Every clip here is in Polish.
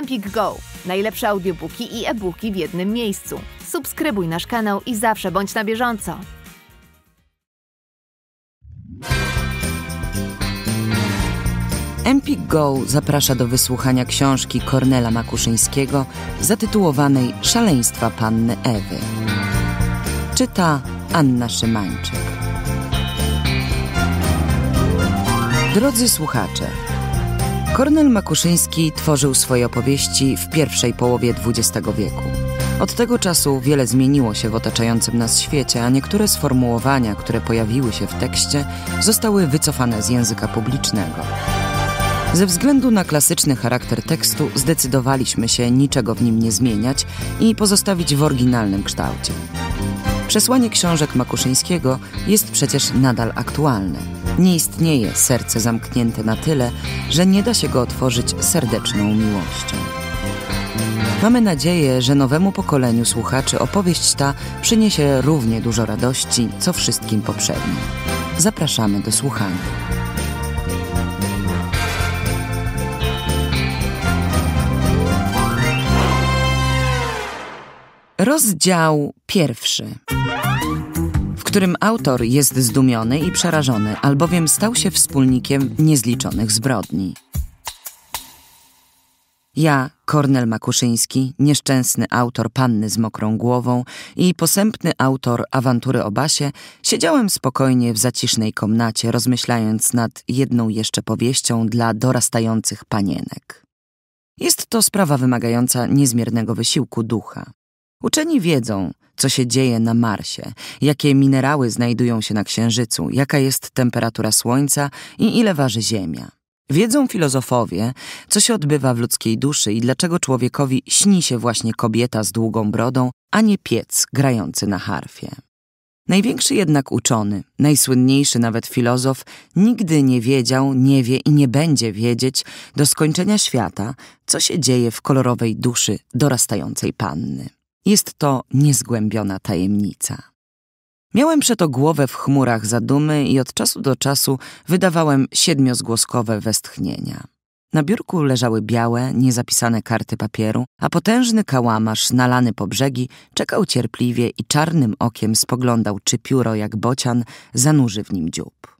Empik Go. Najlepsze audiobooki i e-booki w jednym miejscu. Subskrybuj nasz kanał i zawsze bądź na bieżąco. Empik Go zaprasza do wysłuchania książki Kornela Makuszyńskiego zatytułowanej Szaleństwa panny Ewy. Czyta Anna Szymańczyk. Drodzy słuchacze, Kornel Makuszyński tworzył swoje opowieści w pierwszej połowie XX wieku. Od tego czasu wiele zmieniło się w otaczającym nas świecie, a niektóre sformułowania, które pojawiły się w tekście, zostały wycofane z języka publicznego. Ze względu na klasyczny charakter tekstu zdecydowaliśmy się niczego w nim nie zmieniać i pozostawić w oryginalnym kształcie. Przesłanie książek Makuszyńskiego jest przecież nadal aktualne. Nie istnieje serce zamknięte na tyle, że nie da się go otworzyć serdeczną miłością. Mamy nadzieję, że nowemu pokoleniu słuchaczy opowieść ta przyniesie równie dużo radości, co wszystkim poprzednim. Zapraszamy do słuchania. Rozdział pierwszy którym autor jest zdumiony i przerażony, albowiem stał się wspólnikiem niezliczonych zbrodni. Ja, Kornel Makuszyński, nieszczęsny autor Panny z mokrą głową i posępny autor Awantury o Basie, siedziałem spokojnie w zacisznej komnacie, rozmyślając nad jedną jeszcze powieścią dla dorastających panienek. Jest to sprawa wymagająca niezmiernego wysiłku ducha. Uczeni wiedzą, co się dzieje na Marsie, jakie minerały znajdują się na Księżycu, jaka jest temperatura Słońca i ile waży Ziemia. Wiedzą filozofowie, co się odbywa w ludzkiej duszy i dlaczego człowiekowi śni się właśnie kobieta z długą brodą, a nie piec grający na harfie. Największy jednak uczony, najsłynniejszy nawet filozof, nigdy nie wiedział, nie wie i nie będzie wiedzieć do skończenia świata, co się dzieje w kolorowej duszy dorastającej panny. Jest to niezgłębiona tajemnica. Miałem przeto głowę w chmurach zadumy i od czasu do czasu wydawałem siedmiozgłoskowe westchnienia. Na biurku leżały białe, niezapisane karty papieru, a potężny kałamarz nalany po brzegi czekał cierpliwie i czarnym okiem spoglądał, czy pióro jak bocian zanurzy w nim dziób.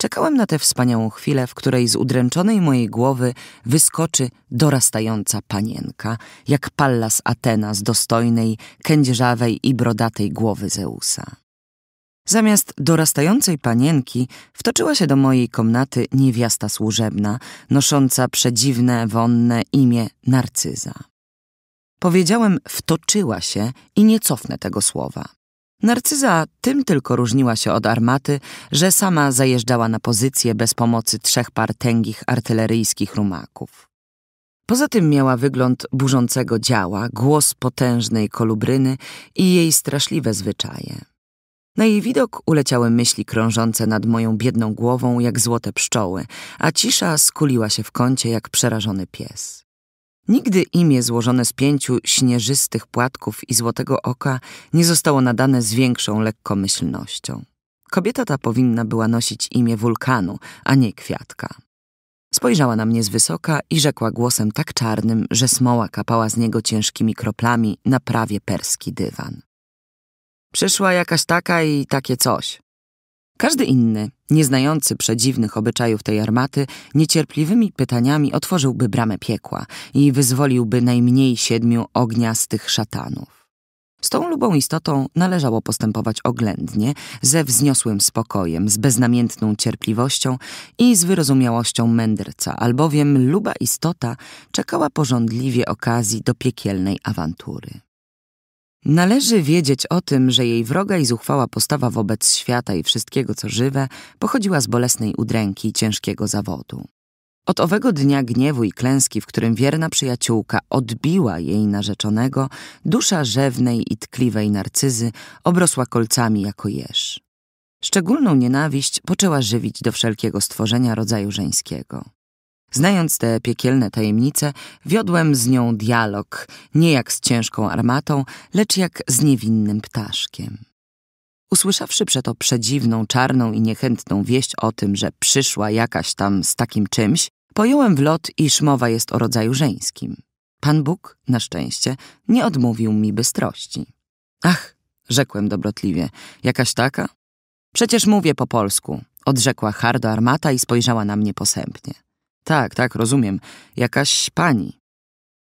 Czekałem na tę wspaniałą chwilę, w której z udręczonej mojej głowy wyskoczy dorastająca panienka, jak Pallas Atena z dostojnej, kędzierzawej i brodatej głowy Zeusa. Zamiast dorastającej panienki wtoczyła się do mojej komnaty niewiasta służebna, nosząca przedziwne, wonne imię Narcyza. Powiedziałem wtoczyła się i nie cofnę tego słowa. Narcyza tym tylko różniła się od armaty, że sama zajeżdżała na pozycję bez pomocy trzech par tęgich artyleryjskich rumaków. Poza tym miała wygląd burzącego działa, głos potężnej kolubryny i jej straszliwe zwyczaje. Na jej widok uleciały myśli krążące nad moją biedną głową jak złote pszczoły, a cisza skuliła się w kącie jak przerażony pies. Nigdy imię złożone z pięciu śnieżystych płatków i złotego oka nie zostało nadane z większą lekkomyślnością. Kobieta ta powinna była nosić imię wulkanu, a nie kwiatka. Spojrzała na mnie z wysoka i rzekła głosem tak czarnym, że smoła kapała z niego ciężkimi kroplami na prawie perski dywan. Przyszła jakaś taka i takie coś. Każdy inny, nieznający przedziwnych obyczajów tej armaty, niecierpliwymi pytaniami otworzyłby bramę piekła i wyzwoliłby najmniej siedmiu ogniastych szatanów. Z tą lubą istotą należało postępować oględnie, ze wzniosłym spokojem, z beznamiętną cierpliwością i z wyrozumiałością mędrca, albowiem luba istota czekała pożądliwie okazji do piekielnej awantury. Należy wiedzieć o tym, że jej wroga i zuchwała postawa wobec świata i wszystkiego, co żywe, pochodziła z bolesnej udręki i ciężkiego zawodu. Od owego dnia gniewu i klęski, w którym wierna przyjaciółka odbiła jej narzeczonego, dusza rzewnej i tkliwej narcyzy obrosła kolcami jako jeż. Szczególną nienawiść poczęła żywić do wszelkiego stworzenia rodzaju żeńskiego. Znając te piekielne tajemnice, wiodłem z nią dialog, nie jak z ciężką armatą, lecz jak z niewinnym ptaszkiem. Usłyszawszy przeto przedziwną, czarną i niechętną wieść o tym, że przyszła jakaś tam z takim czymś, pojąłem w lot, iż mowa jest o rodzaju żeńskim. Pan Bóg, na szczęście, nie odmówił mi bystrości. Ach, rzekłem dobrotliwie, jakaś taka? Przecież mówię po polsku, odrzekła hardo armata i spojrzała na mnie posępnie. Tak, tak, rozumiem. Jakaś pani.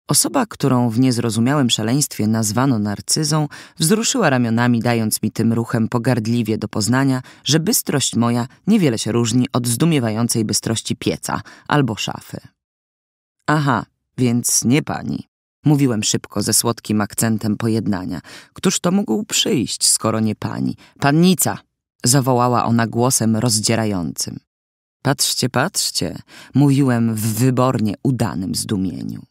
Osoba, którą w niezrozumiałym szaleństwie nazwano narcyzą, wzruszyła ramionami, dając mi tym ruchem pogardliwie do poznania, że bystrość moja niewiele się różni od zdumiewającej bystrości pieca albo szafy. Aha, więc nie pani. Mówiłem szybko, ze słodkim akcentem pojednania. Któż to mógł przyjść, skoro nie pani? Pannica! zawołała ona głosem rozdzierającym. Patrzcie, patrzcie, mówiłem w wybornie udanym zdumieniu.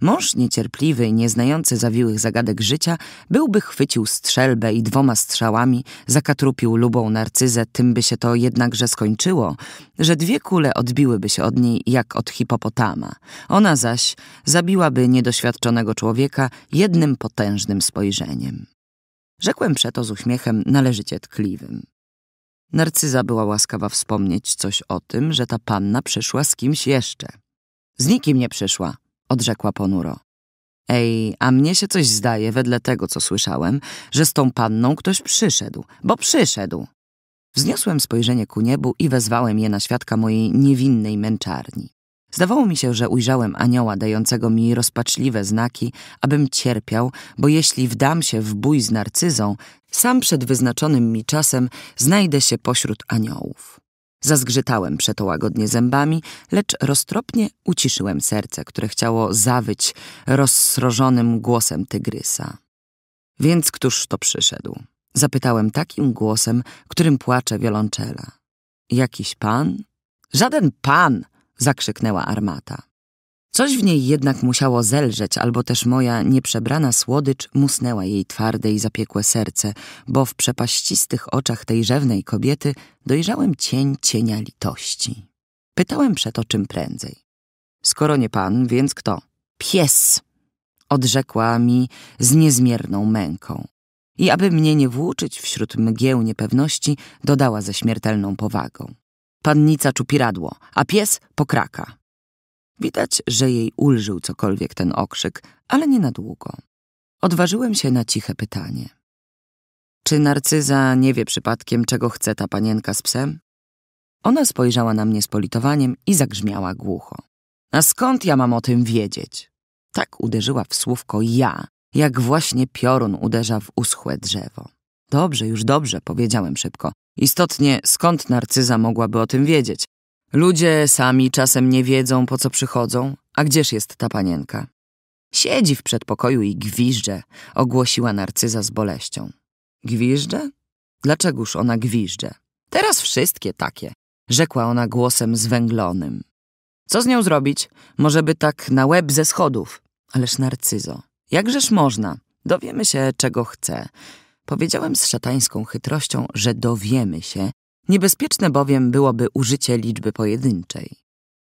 Mąż niecierpliwy i nieznający zawiłych zagadek życia byłby chwycił strzelbę i dwoma strzałami zakatrupił lubą narcyzę, tym by się to jednakże skończyło, że dwie kule odbiłyby się od niej jak od hipopotama. Ona zaś zabiłaby niedoświadczonego człowieka jednym potężnym spojrzeniem. Rzekłem przeto z uśmiechem należycie tkliwym. Narcyza była łaskawa wspomnieć coś o tym, że ta panna przyszła z kimś jeszcze. Z nikim nie przyszła, odrzekła ponuro. Ej, a mnie się coś zdaje, wedle tego, co słyszałem, że z tą panną ktoś przyszedł, bo przyszedł. Wzniosłem spojrzenie ku niebu i wezwałem je na świadka mojej niewinnej męczarni. Zdawało mi się, że ujrzałem anioła dającego mi rozpaczliwe znaki, abym cierpiał, bo jeśli wdam się w bój z narcyzą, sam przed wyznaczonym mi czasem znajdę się pośród aniołów. Zazgrzytałem przeto łagodnie zębami, lecz roztropnie uciszyłem serce, które chciało zawyć rozsrożonym głosem tygrysa. Więc któż to przyszedł? Zapytałem takim głosem, którym płacze wiolonczela. Jakiś pan? Żaden pan! zakrzyknęła armata. Coś w niej jednak musiało zelżeć, albo też moja nieprzebrana słodycz musnęła jej twarde i zapiekłe serce, bo w przepaścistych oczach tej rzewnej kobiety dojrzałem cień cienia litości. Pytałem przeto czym prędzej. Skoro nie pan, więc kto? Pies! Odrzekła mi z niezmierną męką. I aby mnie nie włóczyć wśród mgieł niepewności, dodała ze śmiertelną powagą pannica czupiradło, a pies pokraka. Widać, że jej ulżył cokolwiek ten okrzyk, ale nie na długo. Odważyłem się na ciche pytanie. Czy narcyza nie wie przypadkiem, czego chce ta panienka z psem? Ona spojrzała na mnie z politowaniem i zagrzmiała głucho. A skąd ja mam o tym wiedzieć? Tak uderzyła w słówko ja, jak właśnie piorun uderza w uschłe drzewo. Dobrze, już dobrze, powiedziałem szybko. Istotnie, skąd narcyza mogłaby o tym wiedzieć? Ludzie sami czasem nie wiedzą, po co przychodzą, a gdzież jest ta panienka? Siedzi w przedpokoju i gwiżdże, ogłosiła narcyza z boleścią. Gwiżdże? Dlaczegoż ona gwiżdże? Teraz wszystkie takie, rzekła ona głosem zwęglonym. Co z nią zrobić? Może by tak na łeb ze schodów. Ależ narcyzo, jakżeż można? Dowiemy się, czego chce. Powiedziałem z szatańską chytrością, że dowiemy się, niebezpieczne bowiem byłoby użycie liczby pojedynczej.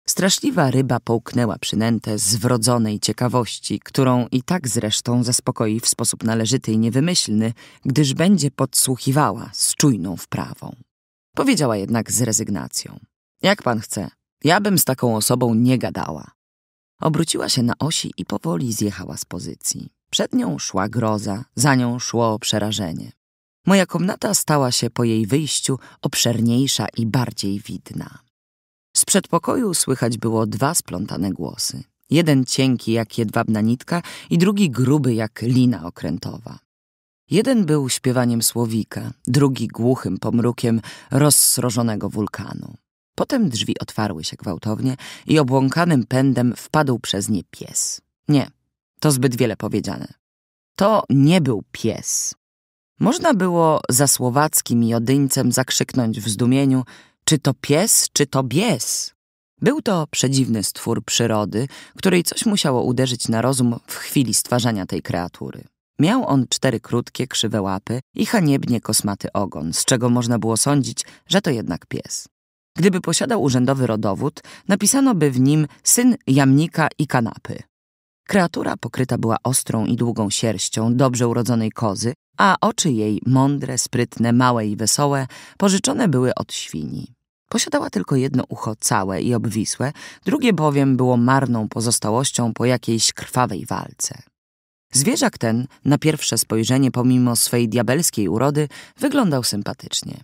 Straszliwa ryba połknęła przynętę z wrodzonej ciekawości, którą i tak zresztą zaspokoi w sposób należyty i niewymyślny, gdyż będzie podsłuchiwała z czujną wprawą. Powiedziała jednak z rezygnacją. Jak pan chce, ja bym z taką osobą nie gadała. Obróciła się na osi i powoli zjechała z pozycji. Przed nią szła groza, za nią szło przerażenie. Moja komnata stała się po jej wyjściu obszerniejsza i bardziej widna. Z przedpokoju słychać było dwa splątane głosy. Jeden cienki jak jedwabna nitka i drugi gruby jak lina okrętowa. Jeden był śpiewaniem słowika, drugi głuchym pomrukiem rozsrożonego wulkanu. Potem drzwi otwarły się gwałtownie i obłąkanym pędem wpadł przez nie pies. Nie, to zbyt wiele powiedziane. To nie był pies. Można było za słowackim jodyńcem zakrzyknąć w zdumieniu, czy to pies, czy to bies. Był to przedziwny stwór przyrody, której coś musiało uderzyć na rozum w chwili stwarzania tej kreatury. Miał on cztery krótkie, krzywe łapy i haniebnie kosmaty ogon, z czego można było sądzić, że to jednak pies. Gdyby posiadał urzędowy rodowód, napisano by w nim syn jamnika i kanapy. Kreatura pokryta była ostrą i długą sierścią dobrze urodzonej kozy, a oczy jej, mądre, sprytne, małe i wesołe, pożyczone były od świni. Posiadała tylko jedno ucho całe i obwisłe, drugie bowiem było marną pozostałością po jakiejś krwawej walce. Zwierzak ten, na pierwsze spojrzenie pomimo swej diabelskiej urody, wyglądał sympatycznie.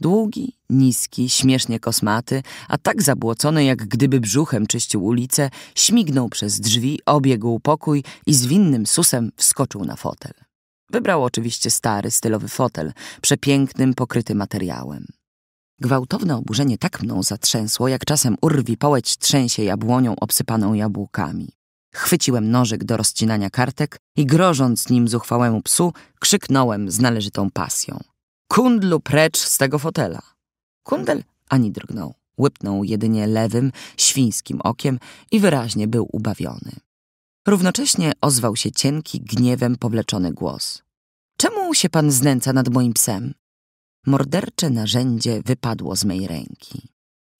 Długi, niski, śmiesznie kosmaty, a tak zabłocony, jak gdyby brzuchem czyścił ulicę, śmignął przez drzwi, obiegł pokój i z winnym susem wskoczył na fotel. Wybrał oczywiście stary, stylowy fotel, przepięknym, pokryty materiałem. Gwałtowne oburzenie tak mną zatrzęsło, jak czasem urwi połeć trzęsie jabłonią obsypaną jabłkami. Chwyciłem nożyk do rozcinania kartek i grożąc nim zuchwałemu psu, krzyknąłem z należytą pasją – Kundlu precz z tego fotela. Kundel ani drgnął. Łypnął jedynie lewym, świńskim okiem i wyraźnie był ubawiony. Równocześnie ozwał się cienki, gniewem powleczony głos. Czemu się pan znęca nad moim psem? Mordercze narzędzie wypadło z mej ręki.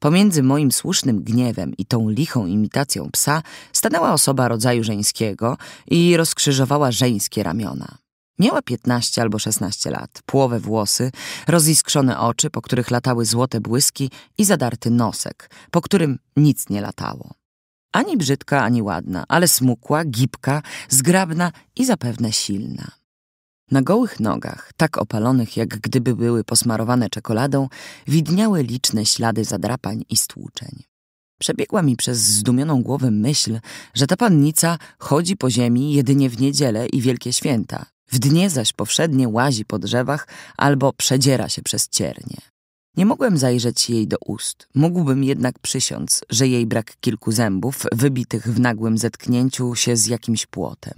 Pomiędzy moim słusznym gniewem i tą lichą imitacją psa stanęła osoba rodzaju żeńskiego i rozkrzyżowała żeńskie ramiona. Miała 15 albo 16 lat, płowe włosy, roziskrzone oczy, po których latały złote błyski i zadarty nosek, po którym nic nie latało. Ani brzydka, ani ładna, ale smukła, gibka, zgrabna i zapewne silna. Na gołych nogach, tak opalonych jak gdyby były posmarowane czekoladą, widniały liczne ślady zadrapań i stłuczeń. Przebiegła mi przez zdumioną głowę myśl, że ta pannica chodzi po ziemi jedynie w niedzielę i wielkie święta, w dnie zaś powszednie łazi po drzewach albo przedziera się przez ciernie. Nie mogłem zajrzeć jej do ust. Mógłbym jednak przysiąc, że jej brak kilku zębów, wybitych w nagłym zetknięciu się z jakimś płotem.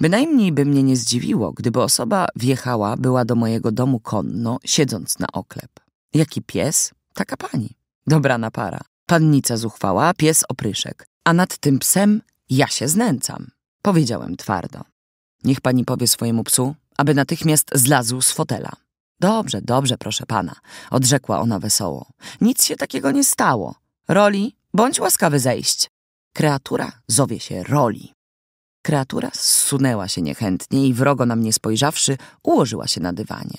Bynajmniej by mnie nie zdziwiło, gdyby osoba wjechała była do mojego domu konno, siedząc na oklep. Jaki pies? Taka pani. Dobrana para. Pannica zuchwała, pies opryszek. A nad tym psem ja się znęcam. Powiedziałem twardo. Niech pani powie swojemu psu, aby natychmiast zlazł z fotela. Dobrze, dobrze, proszę pana, odrzekła ona wesoło. Nic się takiego nie stało. Roli, bądź łaskawy zejść. Kreatura zowie się Roli. Kreatura zsunęła się niechętnie i wrogo na mnie spojrzawszy, ułożyła się na dywanie.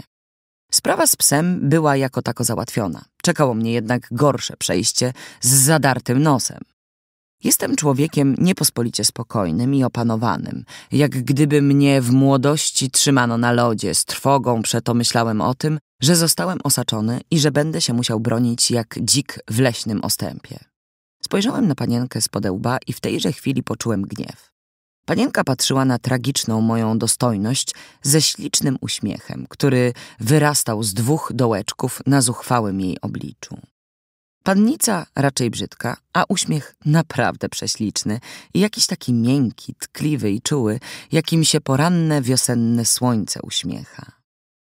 Sprawa z psem była jako tako załatwiona. Czekało mnie jednak gorsze przejście z zadartym nosem. Jestem człowiekiem niepospolicie spokojnym i opanowanym. Jak gdyby mnie w młodości trzymano na lodzie, z trwogą przeto myślałem o tym, że zostałem osaczony i że będę się musiał bronić jak dzik w leśnym ostępie. Spojrzałem na panienkę z podełba i w tejże chwili poczułem gniew. Panienka patrzyła na tragiczną moją dostojność ze ślicznym uśmiechem, który wyrastał z dwóch dołeczków na zuchwałym jej obliczu. Pannica raczej brzydka, a uśmiech naprawdę prześliczny i jakiś taki miękki, tkliwy i czuły, jakim się poranne wiosenne słońce uśmiecha.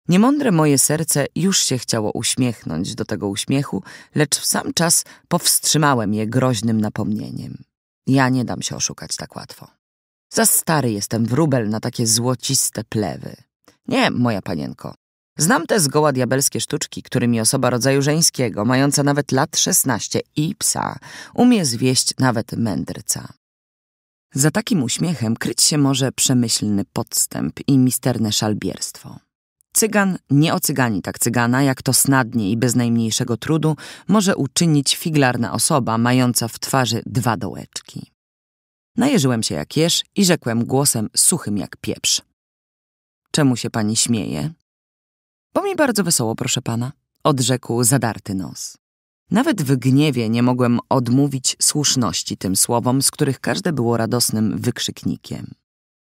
Niemądre moje serce już się chciało uśmiechnąć do tego uśmiechu, lecz w sam czas powstrzymałem je groźnym napomnieniem. Ja nie dam się oszukać tak łatwo. Za stary jestem wróbel na takie złociste plewy. Nie, moja panienko, Znam te zgoła diabelskie sztuczki, którymi osoba rodzaju żeńskiego, mająca nawet lat 16 i psa, umie zwieść nawet mędrca. Za takim uśmiechem kryć się może przemyślny podstęp i misterne szalbierstwo. Cygan nie ocygani tak cygana, jak to snadnie i bez najmniejszego trudu może uczynić figlarna osoba mająca w twarzy dwa dołeczki. Najeżyłem się jak jeż i rzekłem głosem suchym jak pieprz. Czemu się pani śmieje? Bo mi bardzo wesoło, proszę pana, odrzekł zadarty nos. Nawet w gniewie nie mogłem odmówić słuszności tym słowom, z których każde było radosnym wykrzyknikiem.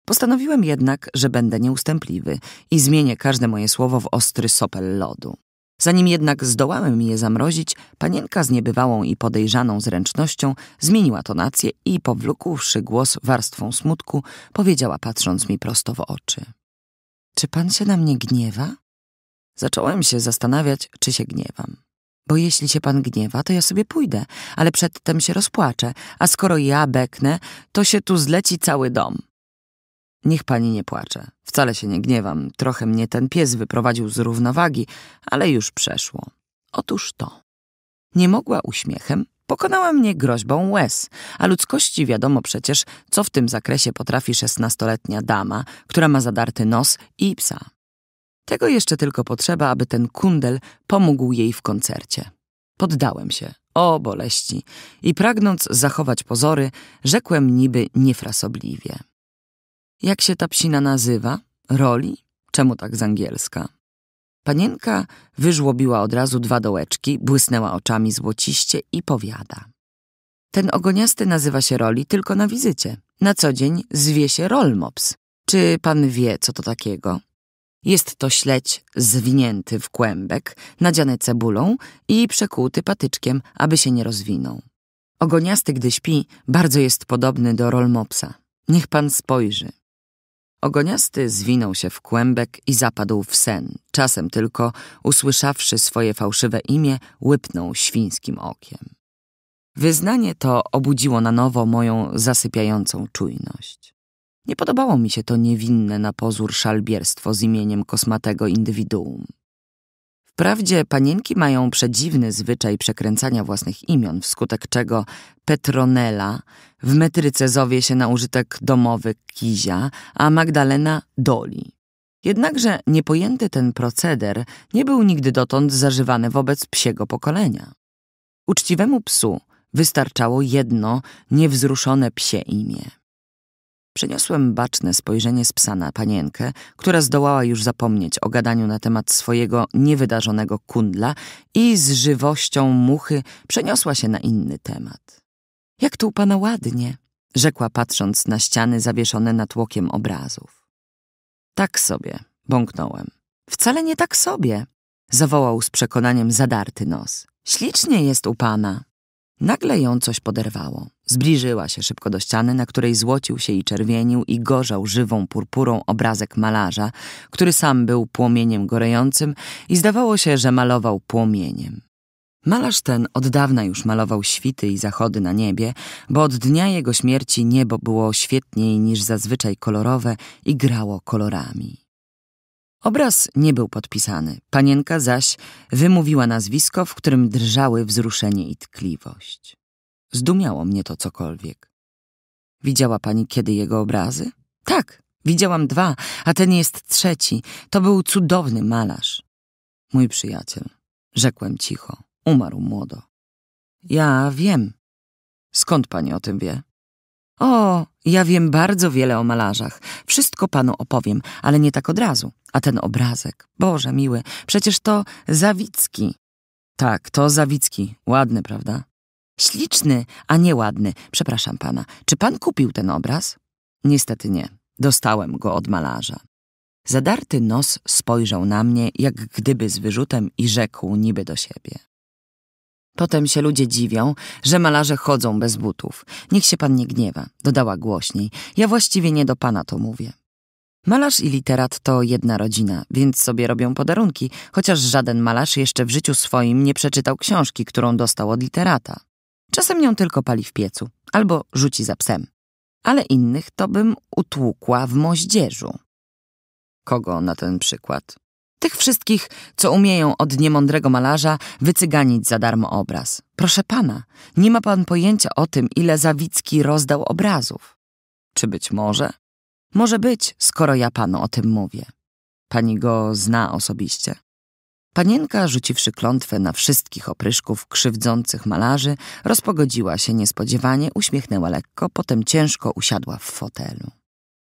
Postanowiłem jednak, że będę nieustępliwy i zmienię każde moje słowo w ostry sopel lodu. Zanim jednak zdołałem je zamrozić, panienka z niebywałą i podejrzaną zręcznością zmieniła tonację i, powlókłszy głos warstwą smutku, powiedziała patrząc mi prosto w oczy. Czy pan się na mnie gniewa? Zacząłem się zastanawiać, czy się gniewam. Bo jeśli się pan gniewa, to ja sobie pójdę, ale przedtem się rozpłaczę, a skoro ja beknę, to się tu zleci cały dom. Niech pani nie płacze. Wcale się nie gniewam. Trochę mnie ten pies wyprowadził z równowagi, ale już przeszło. Otóż to. Nie mogła uśmiechem, pokonała mnie groźbą łez, a ludzkości wiadomo przecież, co w tym zakresie potrafi szesnastoletnia dama, która ma zadarty nos i psa. Tego jeszcze tylko potrzeba, aby ten kundel pomógł jej w koncercie. Poddałem się, o boleści, i pragnąc zachować pozory, rzekłem niby niefrasobliwie. Jak się ta psina nazywa? Roli? Czemu tak z angielska? Panienka wyżłobiła od razu dwa dołeczki, błysnęła oczami złociście i powiada. Ten ogoniasty nazywa się Roli tylko na wizycie. Na co dzień zwie się Rolmops. Czy pan wie, co to takiego? Jest to śledź zwinięty w kłębek, nadziany cebulą i przekłuty patyczkiem, aby się nie rozwinął. Ogoniasty, gdy śpi, bardzo jest podobny do rolmopsa. Niech pan spojrzy. Ogoniasty zwinął się w kłębek i zapadł w sen. Czasem tylko, usłyszawszy swoje fałszywe imię, łypnął świńskim okiem. Wyznanie to obudziło na nowo moją zasypiającą czujność. Nie podobało mi się to niewinne na pozór szalbierstwo z imieniem kosmatego indywiduum. Wprawdzie panienki mają przedziwny zwyczaj przekręcania własnych imion, wskutek czego Petronela w metryce zowie się na użytek domowy Kizia, a Magdalena Doli. Jednakże niepojęty ten proceder nie był nigdy dotąd zażywany wobec psiego pokolenia. Uczciwemu psu wystarczało jedno niewzruszone psie imię. Przyniosłem baczne spojrzenie z psa na panienkę, która zdołała już zapomnieć o gadaniu na temat swojego niewydarzonego kundla i z żywością muchy przeniosła się na inny temat. Jak tu u pana ładnie, rzekła patrząc na ściany zawieszone nad tłokiem obrazów. Tak sobie, bąknąłem. Wcale nie tak sobie, zawołał z przekonaniem zadarty nos. Ślicznie jest u pana. Nagle ją coś poderwało. Zbliżyła się szybko do ściany, na której złocił się i czerwienił i gorzał żywą purpurą obrazek malarza, który sam był płomieniem gorejącym i zdawało się, że malował płomieniem. Malarz ten od dawna już malował świty i zachody na niebie, bo od dnia jego śmierci niebo było świetniej niż zazwyczaj kolorowe i grało kolorami. Obraz nie był podpisany, panienka zaś wymówiła nazwisko, w którym drżały wzruszenie i tkliwość. Zdumiało mnie to cokolwiek. Widziała pani kiedy jego obrazy? Tak, widziałam dwa, a ten jest trzeci. To był cudowny malarz. Mój przyjaciel, rzekłem cicho, umarł młodo. Ja wiem. Skąd pani o tym wie? O, ja wiem bardzo wiele o malarzach. Wszystko panu opowiem, ale nie tak od razu. A ten obrazek, Boże miły, przecież to Zawicki. Tak, to Zawicki. Ładny, prawda? Śliczny, a nieładny. Przepraszam pana. Czy pan kupił ten obraz? Niestety nie. Dostałem go od malarza. Zadarty nos spojrzał na mnie, jak gdyby z wyrzutem i rzekł niby do siebie. Potem się ludzie dziwią, że malarze chodzą bez butów. Niech się pan nie gniewa, dodała głośniej. Ja właściwie nie do pana to mówię. Malarz i literat to jedna rodzina, więc sobie robią podarunki, chociaż żaden malarz jeszcze w życiu swoim nie przeczytał książki, którą dostał od literata. Czasem ją tylko pali w piecu albo rzuci za psem. Ale innych to bym utłukła w moździerzu. Kogo na ten przykład? Tych wszystkich, co umieją od niemądrego malarza wycyganić za darmo obraz. Proszę pana, nie ma pan pojęcia o tym, ile Zawicki rozdał obrazów. Czy być może? Może być, skoro ja panu o tym mówię. Pani go zna osobiście. Panienka, rzuciwszy klątwę na wszystkich opryszków krzywdzących malarzy, rozpogodziła się niespodziewanie, uśmiechnęła lekko, potem ciężko usiadła w fotelu.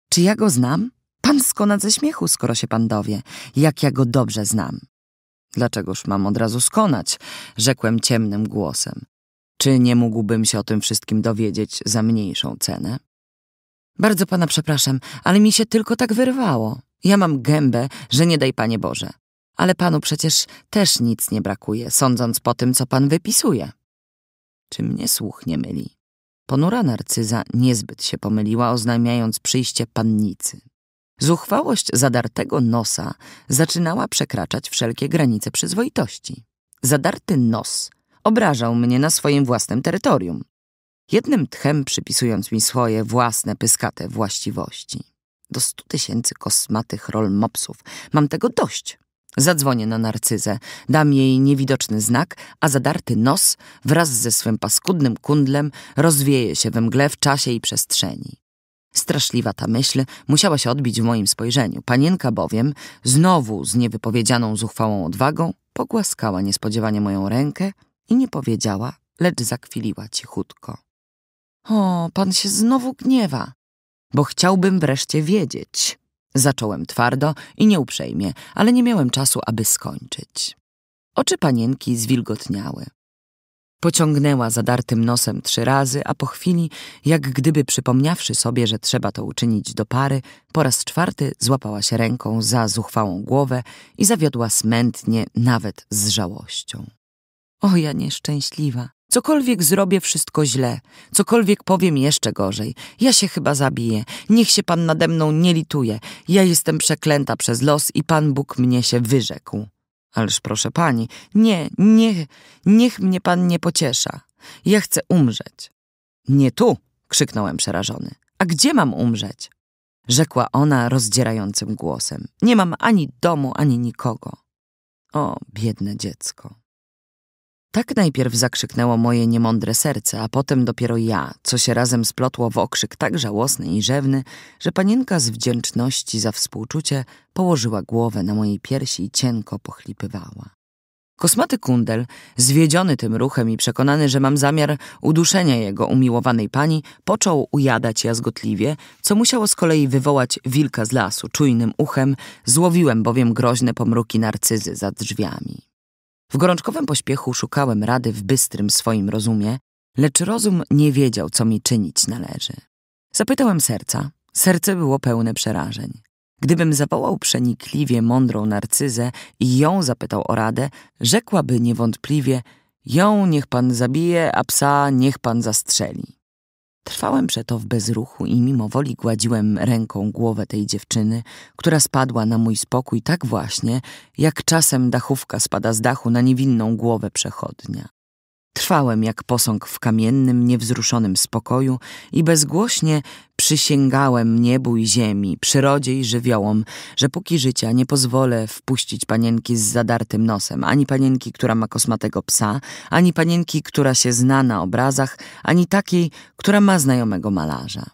Czy ja go znam? Pan skona ze śmiechu, skoro się pan dowie, jak ja go dobrze znam. Dlaczegoż mam od razu skonać? Rzekłem ciemnym głosem. Czy nie mógłbym się o tym wszystkim dowiedzieć za mniejszą cenę? Bardzo pana przepraszam, ale mi się tylko tak wyrwało. Ja mam gębę, że nie daj panie Boże. Ale panu przecież też nic nie brakuje, sądząc po tym, co pan wypisuje. Czy mnie słuch nie myli? Ponura narcyza niezbyt się pomyliła, oznajmiając przyjście pannicy. Zuchwałość zadartego nosa zaczynała przekraczać wszelkie granice przyzwoitości. Zadarty nos obrażał mnie na swoim własnym terytorium, jednym tchem przypisując mi swoje własne pyskate właściwości. Do stu tysięcy kosmatych rol mopsów mam tego dość. Zadzwonię na narcyzę, dam jej niewidoczny znak, a zadarty nos wraz ze swym paskudnym kundlem rozwieje się we mgle w czasie i przestrzeni. Straszliwa ta myśl musiała się odbić w moim spojrzeniu. Panienka bowiem, znowu z niewypowiedzianą zuchwałą odwagą, pogłaskała niespodziewanie moją rękę i nie powiedziała, lecz zakwiliła cichutko. O, pan się znowu gniewa, bo chciałbym wreszcie wiedzieć, Zacząłem twardo i nieuprzejmie, ale nie miałem czasu, aby skończyć. Oczy panienki zwilgotniały. Pociągnęła zadartym nosem trzy razy, a po chwili, jak gdyby przypomniawszy sobie, że trzeba to uczynić do pary, po raz czwarty złapała się ręką za zuchwałą głowę i zawiodła smętnie, nawet z żałością. O ja nieszczęśliwa! Cokolwiek zrobię, wszystko źle. Cokolwiek powiem, jeszcze gorzej. Ja się chyba zabiję. Niech się Pan nade mną nie lituje. Ja jestem przeklęta przez los i Pan Bóg mnie się wyrzekł. Ależ proszę Pani, nie, nie, niech mnie Pan nie pociesza. Ja chcę umrzeć. Nie tu, krzyknąłem przerażony. A gdzie mam umrzeć? Rzekła ona rozdzierającym głosem. Nie mam ani domu, ani nikogo. O, biedne dziecko. Tak najpierw zakrzyknęło moje niemądre serce, a potem dopiero ja, co się razem splotło w okrzyk tak żałosny i rzewny, że panienka z wdzięczności za współczucie położyła głowę na mojej piersi i cienko pochlipywała. Kosmaty kundel, zwiedziony tym ruchem i przekonany, że mam zamiar uduszenia jego umiłowanej pani, począł ujadać jazgotliwie, co musiało z kolei wywołać wilka z lasu. Czujnym uchem złowiłem bowiem groźne pomruki narcyzy za drzwiami. W gorączkowym pośpiechu szukałem rady w bystrym swoim rozumie, lecz rozum nie wiedział, co mi czynić należy. Zapytałem serca. Serce było pełne przerażeń. Gdybym zawołał przenikliwie mądrą narcyzę i ją zapytał o radę, rzekłaby niewątpliwie: Ją niech pan zabije, a psa niech pan zastrzeli. Trwałem przeto w bezruchu i mimo woli gładziłem ręką głowę tej dziewczyny, która spadła na mój spokój tak właśnie, jak czasem dachówka spada z dachu na niewinną głowę przechodnia. Trwałem jak posąg w kamiennym, niewzruszonym spokoju i bezgłośnie przysięgałem niebu i ziemi, przyrodzie i żywiołom, że póki życia nie pozwolę wpuścić panienki z zadartym nosem, ani panienki, która ma kosmatego psa, ani panienki, która się zna na obrazach, ani takiej, która ma znajomego malarza.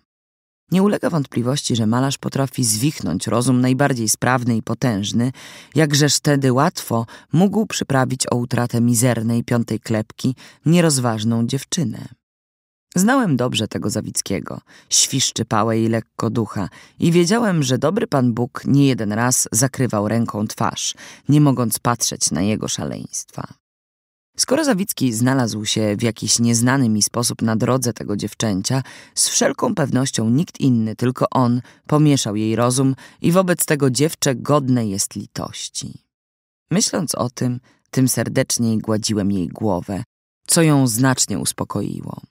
Nie ulega wątpliwości, że malarz potrafi zwichnąć rozum najbardziej sprawny i potężny, jakżeż wtedy łatwo mógł przyprawić o utratę mizernej piątej klepki nierozważną dziewczynę. Znałem dobrze tego Zawickiego, świszczypałe i lekko ducha, i wiedziałem, że dobry Pan Bóg nie jeden raz zakrywał ręką twarz, nie mogąc patrzeć na jego szaleństwa. Skoro Zawicki znalazł się w jakiś nieznany mi sposób na drodze tego dziewczęcia, z wszelką pewnością nikt inny, tylko on, pomieszał jej rozum i wobec tego dziewczę godne jest litości. Myśląc o tym, tym serdeczniej gładziłem jej głowę, co ją znacznie uspokoiło.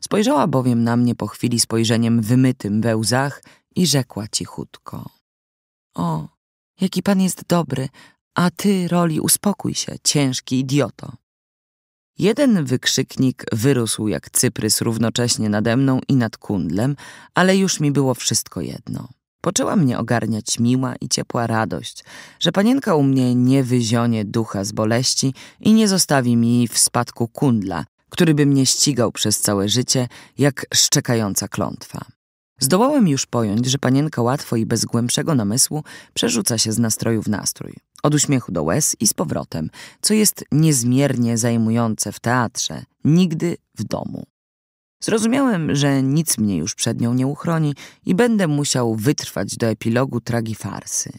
Spojrzała bowiem na mnie po chwili spojrzeniem wymytym we łzach i rzekła cichutko. O, jaki pan jest dobry, a ty, Roli, uspokój się, ciężki idioto. Jeden wykrzyknik wyrósł jak cyprys równocześnie nade mną i nad kundlem, ale już mi było wszystko jedno. Poczęła mnie ogarniać miła i ciepła radość, że panienka u mnie nie wyzionie ducha z boleści i nie zostawi mi w spadku kundla, który by mnie ścigał przez całe życie jak szczekająca klątwa. Zdołałem już pojąć, że panienka łatwo i bez głębszego namysłu przerzuca się z nastroju w nastrój. Od uśmiechu do łez i z powrotem, co jest niezmiernie zajmujące w teatrze, nigdy w domu. Zrozumiałem, że nic mnie już przed nią nie uchroni i będę musiał wytrwać do epilogu tragi farsy.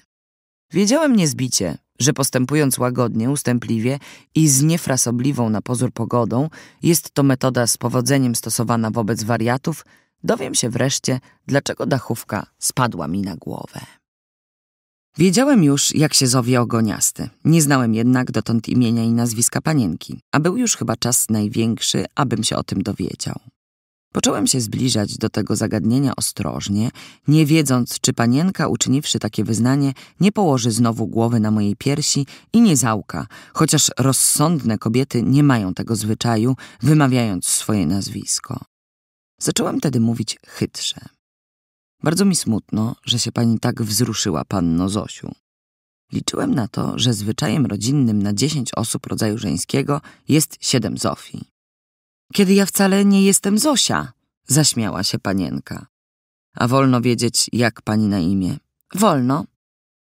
Wiedziałem niezbicie, że postępując łagodnie, ustępliwie i z niefrasobliwą na pozór pogodą, jest to metoda z powodzeniem stosowana wobec wariatów – Dowiem się wreszcie, dlaczego dachówka spadła mi na głowę. Wiedziałem już, jak się zowie ogoniasty. Nie znałem jednak dotąd imienia i nazwiska panienki, a był już chyba czas największy, abym się o tym dowiedział. Począłem się zbliżać do tego zagadnienia ostrożnie, nie wiedząc, czy panienka, uczyniwszy takie wyznanie, nie położy znowu głowy na mojej piersi i nie załka, chociaż rozsądne kobiety nie mają tego zwyczaju, wymawiając swoje nazwisko. Zaczęłam tedy mówić chytrze. Bardzo mi smutno, że się pani tak wzruszyła, panno Zosiu. Liczyłem na to, że zwyczajem rodzinnym na dziesięć osób rodzaju żeńskiego jest siedem Zofii. Kiedy ja wcale nie jestem Zosia, zaśmiała się panienka. A wolno wiedzieć, jak pani na imię. Wolno.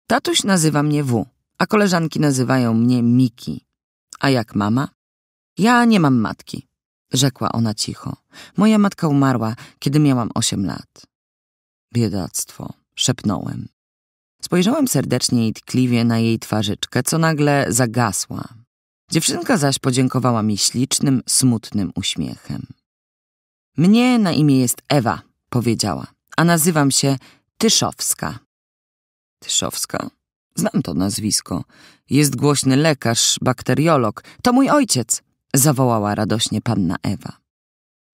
Tatuś nazywa mnie W, a koleżanki nazywają mnie Miki. A jak mama? Ja nie mam matki rzekła ona cicho. Moja matka umarła, kiedy miałam osiem lat. Biedactwo, szepnąłem. Spojrzałem serdecznie i tkliwie na jej twarzyczkę, co nagle zagasła. Dziewczynka zaś podziękowała mi ślicznym, smutnym uśmiechem. Mnie na imię jest Ewa, powiedziała, a nazywam się Tyszowska. Tyszowska? Znam to nazwisko. Jest głośny lekarz, bakteriolog. To mój ojciec zawołała radośnie panna Ewa.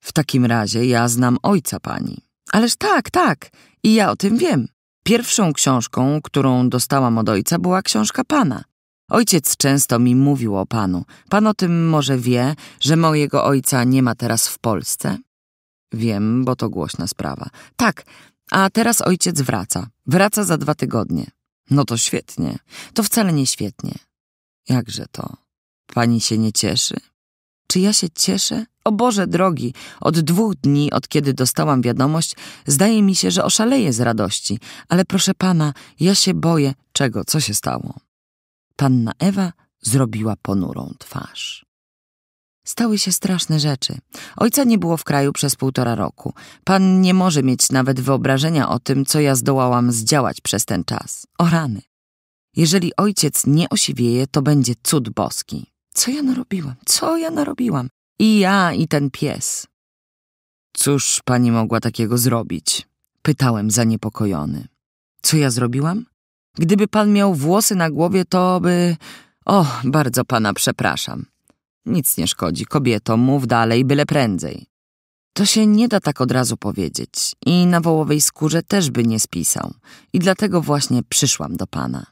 W takim razie ja znam ojca pani. Ależ tak, tak, i ja o tym wiem. Pierwszą książką, którą dostałam od ojca, była książka pana. Ojciec często mi mówił o panu. Pan o tym może wie, że mojego ojca nie ma teraz w Polsce? Wiem, bo to głośna sprawa. Tak, a teraz ojciec wraca. Wraca za dwa tygodnie. No to świetnie. To wcale nie świetnie. Jakże to? Pani się nie cieszy? Czy ja się cieszę? O Boże drogi, od dwóch dni, od kiedy dostałam wiadomość, zdaje mi się, że oszaleję z radości, ale proszę pana, ja się boję czego, co się stało. Panna Ewa zrobiła ponurą twarz. Stały się straszne rzeczy. Ojca nie było w kraju przez półtora roku. Pan nie może mieć nawet wyobrażenia o tym, co ja zdołałam zdziałać przez ten czas. O rany. Jeżeli ojciec nie osiwieje, to będzie cud boski. Co ja narobiłam? Co ja narobiłam? I ja, i ten pies. Cóż pani mogła takiego zrobić? Pytałem zaniepokojony. Co ja zrobiłam? Gdyby pan miał włosy na głowie, to by... O, bardzo pana przepraszam. Nic nie szkodzi, kobieto, mów dalej, byle prędzej. To się nie da tak od razu powiedzieć i na wołowej skórze też by nie spisał i dlatego właśnie przyszłam do pana.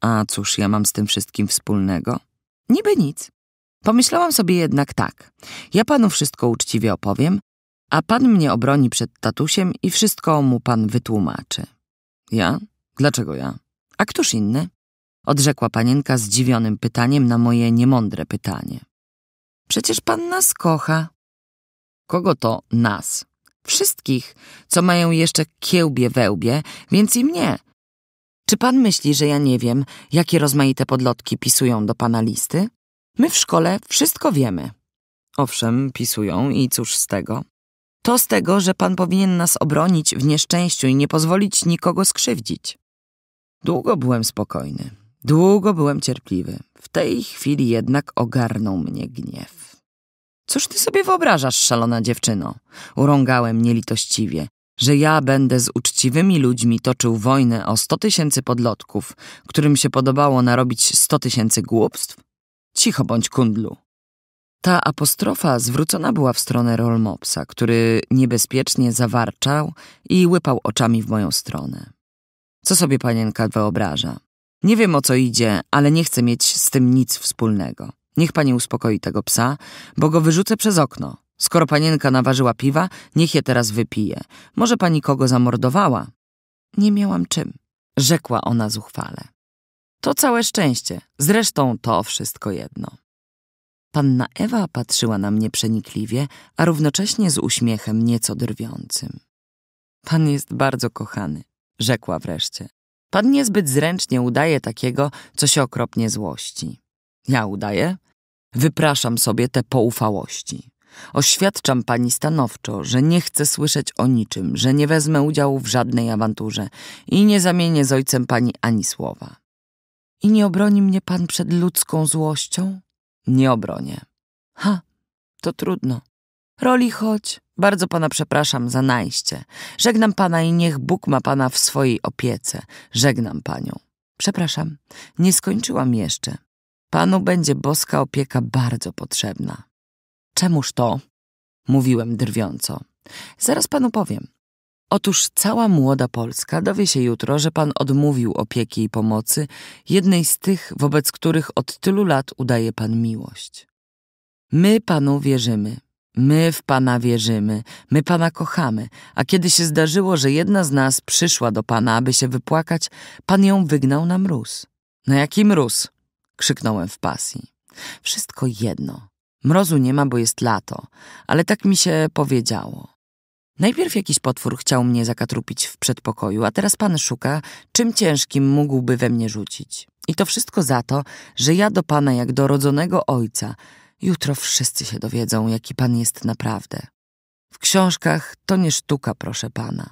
A cóż ja mam z tym wszystkim wspólnego? Niby nic. Pomyślałam sobie jednak tak. Ja panu wszystko uczciwie opowiem, a pan mnie obroni przed tatusiem i wszystko mu pan wytłumaczy. Ja? Dlaczego ja? A któż inny? Odrzekła panienka zdziwionym pytaniem na moje niemądre pytanie. Przecież pan nas kocha. Kogo to nas? Wszystkich, co mają jeszcze kiełbie wełbie, więc i mnie, czy pan myśli, że ja nie wiem, jakie rozmaite podlotki pisują do pana listy? My w szkole wszystko wiemy. Owszem, pisują i cóż z tego? To z tego, że pan powinien nas obronić w nieszczęściu i nie pozwolić nikogo skrzywdzić. Długo byłem spokojny, długo byłem cierpliwy. W tej chwili jednak ogarnął mnie gniew. Cóż ty sobie wyobrażasz, szalona dziewczyno? Urągałem nielitościwie że ja będę z uczciwymi ludźmi toczył wojnę o 100 tysięcy podlotków, którym się podobało narobić 100 tysięcy głupstw? Cicho bądź kundlu. Ta apostrofa zwrócona była w stronę Rolmopsa, który niebezpiecznie zawarczał i łypał oczami w moją stronę. Co sobie panienka wyobraża? Nie wiem o co idzie, ale nie chcę mieć z tym nic wspólnego. Niech pani uspokoi tego psa, bo go wyrzucę przez okno. Skoro panienka naważyła piwa, niech je teraz wypije. Może pani kogo zamordowała? Nie miałam czym, rzekła ona zuchwale. To całe szczęście. Zresztą to wszystko jedno. Panna Ewa patrzyła na mnie przenikliwie, a równocześnie z uśmiechem nieco drwiącym. Pan jest bardzo kochany, rzekła wreszcie. Pan niezbyt zręcznie udaje takiego, co się okropnie złości. Ja udaję? Wypraszam sobie te poufałości. Oświadczam pani stanowczo, że nie chcę słyszeć o niczym, że nie wezmę udziału w żadnej awanturze i nie zamienię z ojcem pani ani słowa. I nie obroni mnie pan przed ludzką złością? Nie obronię. Ha, to trudno. Roli choć, bardzo pana przepraszam za najście. Żegnam pana i niech Bóg ma pana w swojej opiece. Żegnam panią. Przepraszam, nie skończyłam jeszcze. Panu będzie boska opieka bardzo potrzebna. Czemuż to? Mówiłem drwiąco. Zaraz panu powiem. Otóż cała młoda Polska dowie się jutro, że pan odmówił opieki i pomocy jednej z tych, wobec których od tylu lat udaje pan miłość. My panu wierzymy, my w pana wierzymy, my pana kochamy, a kiedy się zdarzyło, że jedna z nas przyszła do pana, aby się wypłakać, pan ją wygnał na mróz. Na jaki mróz? krzyknąłem w pasji. Wszystko jedno. Mrozu nie ma, bo jest lato, ale tak mi się powiedziało. Najpierw jakiś potwór chciał mnie zakatrupić w przedpokoju, a teraz pan szuka, czym ciężkim mógłby we mnie rzucić. I to wszystko za to, że ja do pana jak do rodzonego ojca. Jutro wszyscy się dowiedzą, jaki pan jest naprawdę. W książkach to nie sztuka, proszę pana.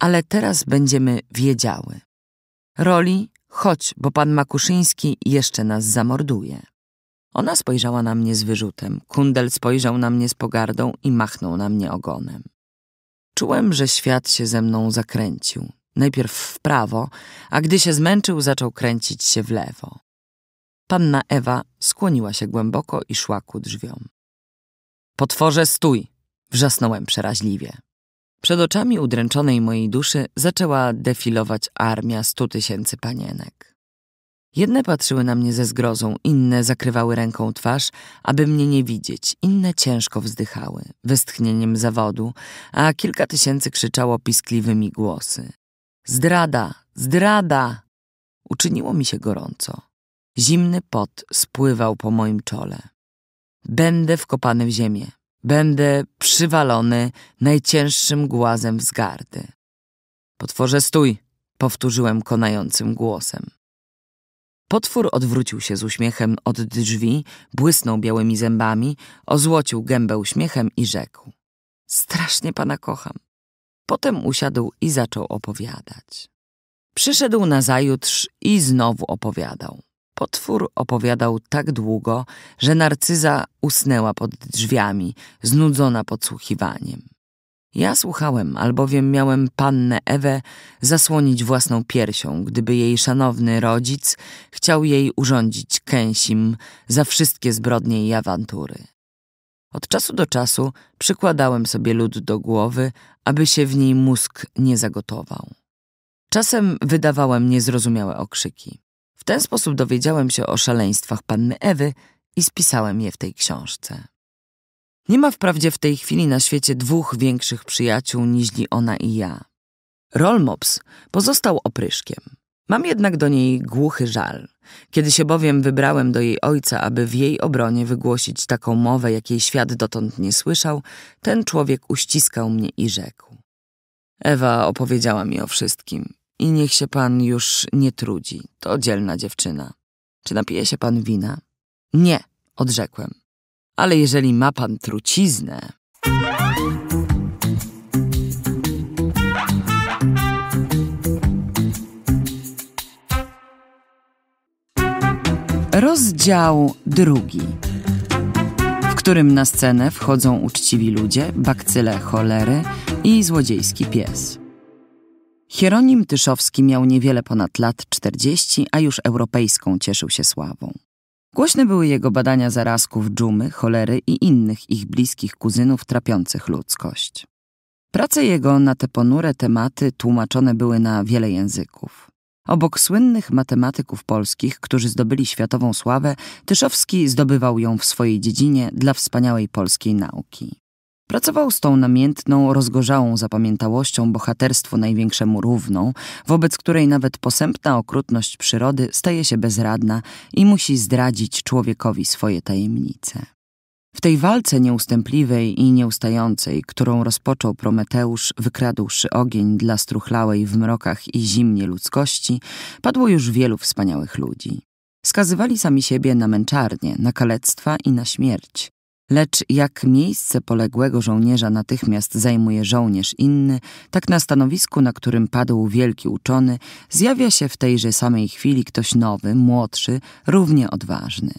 Ale teraz będziemy wiedziały. Roli, chodź, bo pan Makuszyński jeszcze nas zamorduje. Ona spojrzała na mnie z wyrzutem, kundel spojrzał na mnie z pogardą i machnął na mnie ogonem. Czułem, że świat się ze mną zakręcił. Najpierw w prawo, a gdy się zmęczył, zaczął kręcić się w lewo. Panna Ewa skłoniła się głęboko i szła ku drzwiom. Potworze, stój! Wrzasnąłem przeraźliwie. Przed oczami udręczonej mojej duszy zaczęła defilować armia stu tysięcy panienek. Jedne patrzyły na mnie ze zgrozą, inne zakrywały ręką twarz, aby mnie nie widzieć, inne ciężko wzdychały, westchnieniem zawodu, a kilka tysięcy krzyczało piskliwymi głosy. Zdrada! Zdrada! Uczyniło mi się gorąco. Zimny pot spływał po moim czole. Będę wkopany w ziemię. Będę przywalony najcięższym głazem wzgardy. Potworze, stój! Powtórzyłem konającym głosem. Potwór odwrócił się z uśmiechem od drzwi, błysnął białymi zębami, ozłocił gębę uśmiechem i rzekł: Strasznie pana kocham. Potem usiadł i zaczął opowiadać. Przyszedł nazajutrz i znowu opowiadał. Potwór opowiadał tak długo, że narcyza usnęła pod drzwiami, znudzona podsłuchiwaniem. Ja słuchałem, albowiem miałem pannę Ewę zasłonić własną piersią, gdyby jej szanowny rodzic chciał jej urządzić kęsim za wszystkie zbrodnie i awantury. Od czasu do czasu przykładałem sobie lód do głowy, aby się w niej mózg nie zagotował. Czasem wydawałem niezrozumiałe okrzyki. W ten sposób dowiedziałem się o szaleństwach panny Ewy i spisałem je w tej książce. Nie ma wprawdzie w tej chwili na świecie dwóch większych przyjaciół niż ona i ja. Rolmops pozostał opryszkiem. Mam jednak do niej głuchy żal. Kiedy się bowiem wybrałem do jej ojca, aby w jej obronie wygłosić taką mowę, jakiej świat dotąd nie słyszał, ten człowiek uściskał mnie i rzekł. Ewa opowiedziała mi o wszystkim i niech się pan już nie trudzi. To dzielna dziewczyna. Czy napije się pan wina? Nie, odrzekłem ale jeżeli ma pan truciznę... Rozdział drugi, w którym na scenę wchodzą uczciwi ludzie, bakcyle cholery i złodziejski pies. Hieronim Tyszowski miał niewiele ponad lat 40, a już europejską cieszył się sławą. Głośne były jego badania zarazków dżumy, cholery i innych ich bliskich kuzynów trapiących ludzkość. Prace jego na te ponure tematy tłumaczone były na wiele języków. Obok słynnych matematyków polskich, którzy zdobyli światową sławę, Tyszowski zdobywał ją w swojej dziedzinie dla wspaniałej polskiej nauki. Pracował z tą namiętną, rozgorzałą zapamiętałością bohaterstwo największemu równą, wobec której nawet posępna okrutność przyrody staje się bezradna i musi zdradzić człowiekowi swoje tajemnice. W tej walce nieustępliwej i nieustającej, którą rozpoczął Prometeusz, wykradłszy ogień dla struchlałej w mrokach i zimnie ludzkości, padło już wielu wspaniałych ludzi. Skazywali sami siebie na męczarnię, na kalectwa i na śmierć. Lecz jak miejsce poległego żołnierza natychmiast zajmuje żołnierz inny, tak na stanowisku, na którym padł wielki uczony, zjawia się w tejże samej chwili ktoś nowy, młodszy, równie odważny.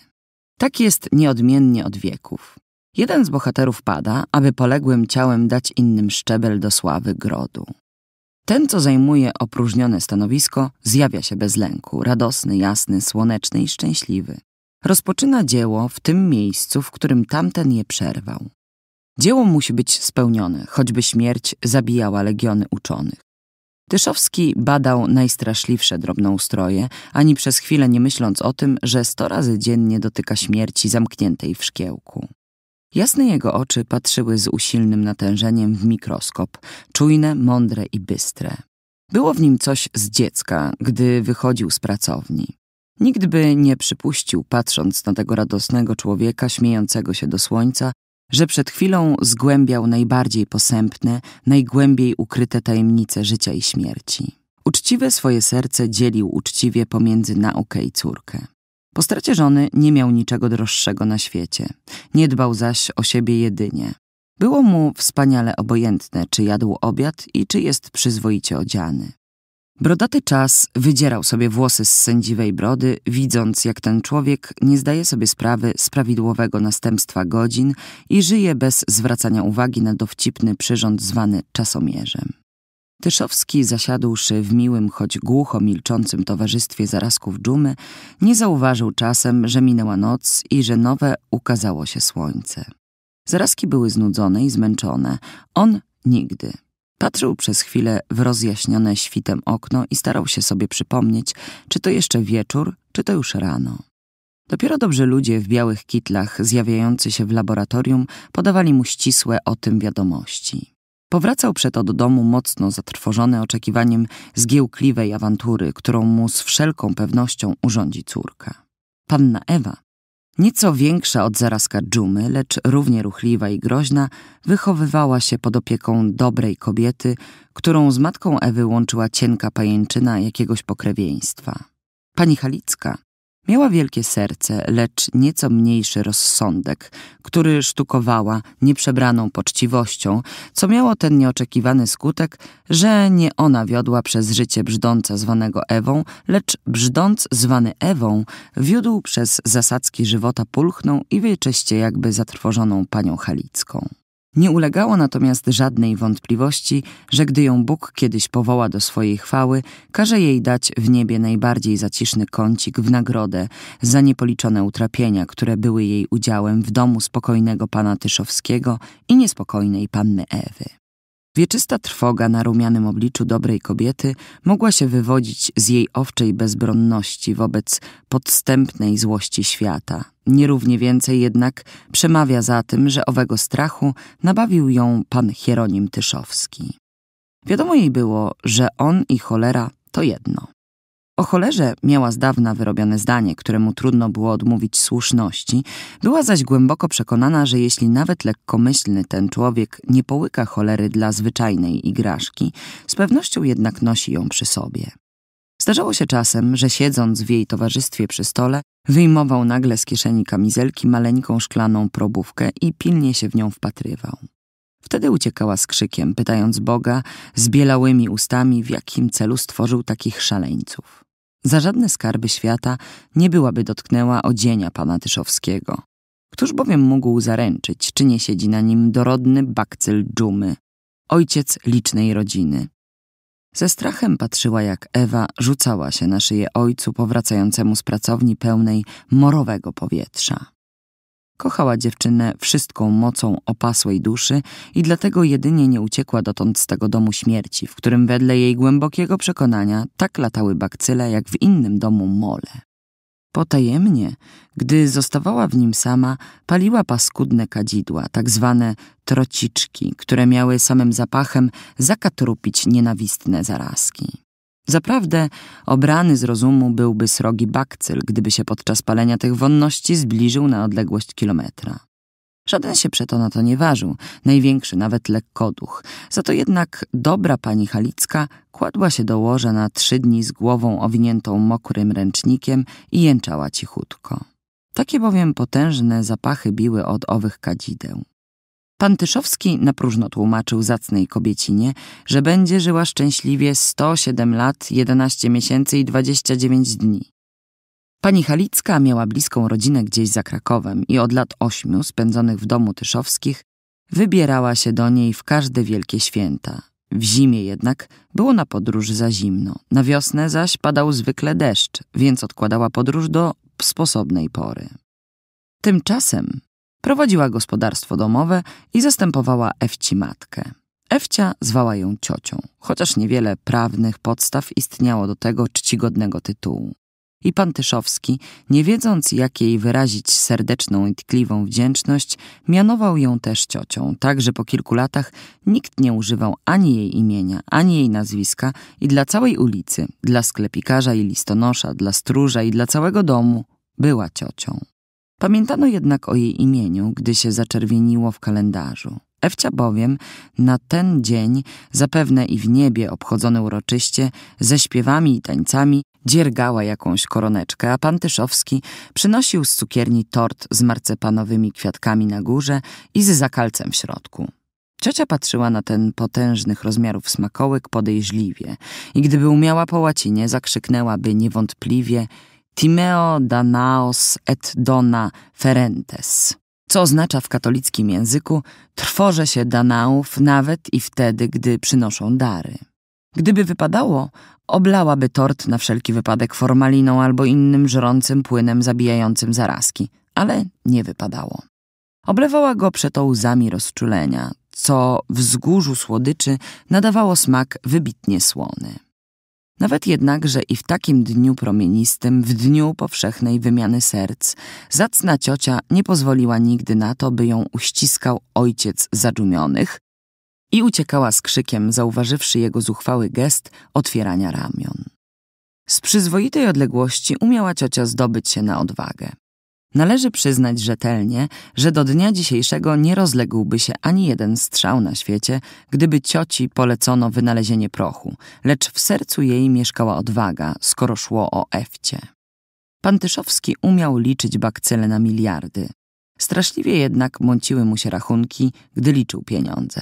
Tak jest nieodmiennie od wieków. Jeden z bohaterów pada, aby poległym ciałem dać innym szczebel do sławy grodu. Ten, co zajmuje opróżnione stanowisko, zjawia się bez lęku, radosny, jasny, słoneczny i szczęśliwy. Rozpoczyna dzieło w tym miejscu, w którym tamten je przerwał. Dzieło musi być spełnione, choćby śmierć zabijała legiony uczonych. Tyszowski badał najstraszliwsze drobnoustroje, ani przez chwilę nie myśląc o tym, że sto razy dziennie dotyka śmierci zamkniętej w szkiełku. Jasne jego oczy patrzyły z usilnym natężeniem w mikroskop, czujne, mądre i bystre. Było w nim coś z dziecka, gdy wychodził z pracowni. Nikt by nie przypuścił, patrząc na tego radosnego człowieka śmiejącego się do słońca, że przed chwilą zgłębiał najbardziej posępne, najgłębiej ukryte tajemnice życia i śmierci. Uczciwe swoje serce dzielił uczciwie pomiędzy naukę i córkę. Po stracie żony nie miał niczego droższego na świecie. Nie dbał zaś o siebie jedynie. Było mu wspaniale obojętne, czy jadł obiad i czy jest przyzwoicie odziany. Brodaty czas wydzierał sobie włosy z sędziwej brody, widząc, jak ten człowiek nie zdaje sobie sprawy z prawidłowego następstwa godzin i żyje bez zwracania uwagi na dowcipny przyrząd zwany czasomierzem. Tyszowski, zasiadłszy w miłym, choć głucho milczącym towarzystwie zarazków dżumy, nie zauważył czasem, że minęła noc i że nowe ukazało się słońce. Zarazki były znudzone i zmęczone, on nigdy. Patrzył przez chwilę w rozjaśnione świtem okno i starał się sobie przypomnieć, czy to jeszcze wieczór, czy to już rano. Dopiero dobrze ludzie w białych kitlach, zjawiający się w laboratorium, podawali mu ścisłe o tym wiadomości. Powracał przeto do domu mocno zatrwożony oczekiwaniem zgiełkliwej awantury, którą mu z wszelką pewnością urządzi córka. Panna Ewa Nieco większa od zarazka dżumy, lecz równie ruchliwa i groźna, wychowywała się pod opieką dobrej kobiety, którą z matką Ewy łączyła cienka pajęczyna jakiegoś pokrewieństwa. Pani Halicka Miała wielkie serce, lecz nieco mniejszy rozsądek, który sztukowała nieprzebraną poczciwością, co miało ten nieoczekiwany skutek, że nie ona wiodła przez życie brzdąca zwanego Ewą, lecz brzdąc zwany Ewą wiódł przez zasadzki żywota pulchną i wieczyście jakby zatrwożoną panią Halicką. Nie ulegało natomiast żadnej wątpliwości, że gdy ją Bóg kiedyś powoła do swojej chwały, każe jej dać w niebie najbardziej zaciszny kącik w nagrodę za niepoliczone utrapienia, które były jej udziałem w domu spokojnego pana Tyszowskiego i niespokojnej panny Ewy. Wieczysta trwoga na rumianym obliczu dobrej kobiety mogła się wywodzić z jej owczej bezbronności wobec podstępnej złości świata. Nierównie więcej jednak przemawia za tym, że owego strachu nabawił ją pan Hieronim Tyszowski. Wiadomo jej było, że on i cholera to jedno. O cholerze miała z dawna wyrobione zdanie, któremu trudno było odmówić słuszności, była zaś głęboko przekonana, że jeśli nawet lekkomyślny ten człowiek nie połyka cholery dla zwyczajnej igraszki, z pewnością jednak nosi ją przy sobie. Zdarzało się czasem, że siedząc w jej towarzystwie przy stole, wyjmował nagle z kieszeni kamizelki maleńką szklaną probówkę i pilnie się w nią wpatrywał. Wtedy uciekała z krzykiem, pytając Boga z bielałymi ustami, w jakim celu stworzył takich szaleńców. Za żadne skarby świata nie byłaby dotknęła odzienia pana Tyszowskiego. Któż bowiem mógł zaręczyć, czy nie siedzi na nim dorodny bakcyl dżumy, ojciec licznej rodziny. Ze strachem patrzyła, jak Ewa rzucała się na szyję ojcu powracającemu z pracowni pełnej morowego powietrza. Kochała dziewczynę wszystką mocą opasłej duszy i dlatego jedynie nie uciekła dotąd z tego domu śmierci, w którym wedle jej głębokiego przekonania tak latały bakcyle jak w innym domu mole. Potajemnie, gdy zostawała w nim sama, paliła paskudne kadzidła, tak zwane trociczki, które miały samym zapachem zakatrupić nienawistne zarazki. Zaprawdę obrany z rozumu byłby srogi bakcyl, gdyby się podczas palenia tych wonności zbliżył na odległość kilometra. Żaden się przeto na to nie ważył, największy nawet lekkoduch. Za to jednak dobra pani Halicka kładła się do łoża na trzy dni z głową owiniętą mokrym ręcznikiem i jęczała cichutko. Takie bowiem potężne zapachy biły od owych kadzideł. Pan Tyszowski na próżno tłumaczył zacnej kobiecinie, że będzie żyła szczęśliwie 107 lat, 11 miesięcy i 29 dni. Pani Halicka miała bliską rodzinę gdzieś za Krakowem i od lat ośmiu spędzonych w domu Tyszowskich wybierała się do niej w każde wielkie święta. W zimie jednak było na podróż za zimno, na wiosnę zaś padał zwykle deszcz, więc odkładała podróż do sposobnej pory. Tymczasem Prowadziła gospodarstwo domowe i zastępowała Ewci matkę. Ewcia zwała ją ciocią, chociaż niewiele prawnych podstaw istniało do tego czcigodnego tytułu. I pan Tyszowski, nie wiedząc jak jej wyrazić serdeczną i tkliwą wdzięczność, mianował ją też ciocią, tak że po kilku latach nikt nie używał ani jej imienia, ani jej nazwiska i dla całej ulicy, dla sklepikarza i listonosza, dla stróża i dla całego domu była ciocią. Pamiętano jednak o jej imieniu, gdy się zaczerwieniło w kalendarzu. Ewcia bowiem na ten dzień, zapewne i w niebie obchodzony uroczyście, ze śpiewami i tańcami, dziergała jakąś koroneczkę, a pan Tyszowski przynosił z cukierni tort z marcepanowymi kwiatkami na górze i z zakalcem w środku. Ciocia patrzyła na ten potężnych rozmiarów smakołyk podejrzliwie i gdyby umiała po łacinie, zakrzyknęłaby niewątpliwie – Timeo Danaos et Dona Ferentes, co oznacza w katolickim języku trwoże się Danaów nawet i wtedy, gdy przynoszą dary. Gdyby wypadało, oblałaby tort na wszelki wypadek formaliną albo innym żrącym płynem zabijającym zarazki, ale nie wypadało. Oblewała go przeto łzami rozczulenia, co wzgórzu słodyczy nadawało smak wybitnie słony. Nawet jednak, że i w takim dniu promienistym, w dniu powszechnej wymiany serc, zacna ciocia nie pozwoliła nigdy na to, by ją uściskał ojciec zadumionych i uciekała z krzykiem, zauważywszy jego zuchwały gest otwierania ramion. Z przyzwoitej odległości umiała ciocia zdobyć się na odwagę. Należy przyznać rzetelnie, że do dnia dzisiejszego nie rozległby się ani jeden strzał na świecie, gdyby cioci polecono wynalezienie prochu, lecz w sercu jej mieszkała odwaga, skoro szło o Efcie. Pantyszowski umiał liczyć bakcyle na miliardy. Straszliwie jednak mąciły mu się rachunki, gdy liczył pieniądze.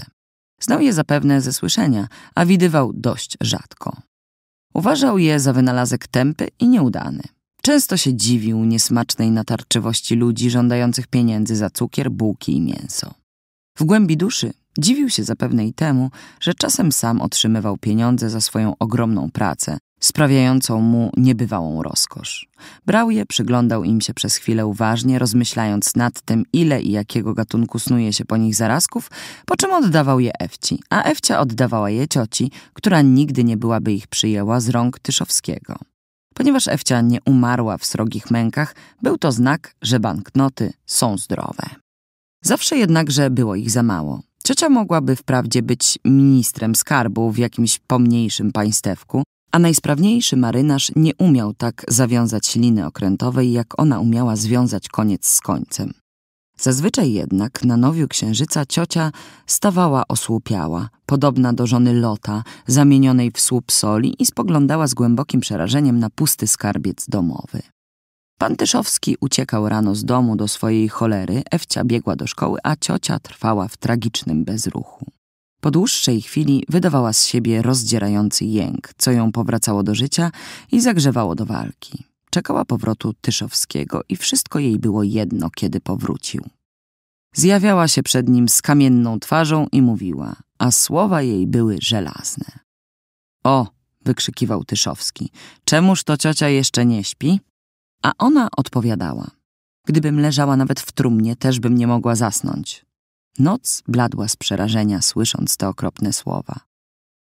Znał je zapewne ze słyszenia, a widywał dość rzadko. Uważał je za wynalazek tępy i nieudany. Często się dziwił niesmacznej natarczywości ludzi żądających pieniędzy za cukier, bułki i mięso. W głębi duszy dziwił się zapewne i temu, że czasem sam otrzymywał pieniądze za swoją ogromną pracę, sprawiającą mu niebywałą rozkosz. Brał je, przyglądał im się przez chwilę uważnie, rozmyślając nad tym, ile i jakiego gatunku snuje się po nich zarazków, po czym oddawał je Ewci, a Ewcia oddawała je cioci, która nigdy nie byłaby ich przyjęła z rąk Tyszowskiego. Ponieważ Ewcia nie umarła w srogich mękach, był to znak, że banknoty są zdrowe. Zawsze jednakże było ich za mało. Ciocia mogłaby wprawdzie być ministrem skarbu w jakimś pomniejszym państewku, a najsprawniejszy marynarz nie umiał tak zawiązać liny okrętowej, jak ona umiała związać koniec z końcem. Zazwyczaj jednak na nowiu księżyca ciocia stawała osłupiała, podobna do żony Lota, zamienionej w słup soli i spoglądała z głębokim przerażeniem na pusty skarbiec domowy. Pan Tyszowski uciekał rano z domu do swojej cholery, Ewcia biegła do szkoły, a ciocia trwała w tragicznym bezruchu. Po dłuższej chwili wydawała z siebie rozdzierający jęk, co ją powracało do życia i zagrzewało do walki. Czekała powrotu Tyszowskiego i wszystko jej było jedno, kiedy powrócił. Zjawiała się przed nim z kamienną twarzą i mówiła, a słowa jej były żelazne. O, wykrzykiwał Tyszowski, czemuż to ciocia jeszcze nie śpi? A ona odpowiadała, gdybym leżała nawet w trumnie, też bym nie mogła zasnąć. Noc bladła z przerażenia, słysząc te okropne słowa.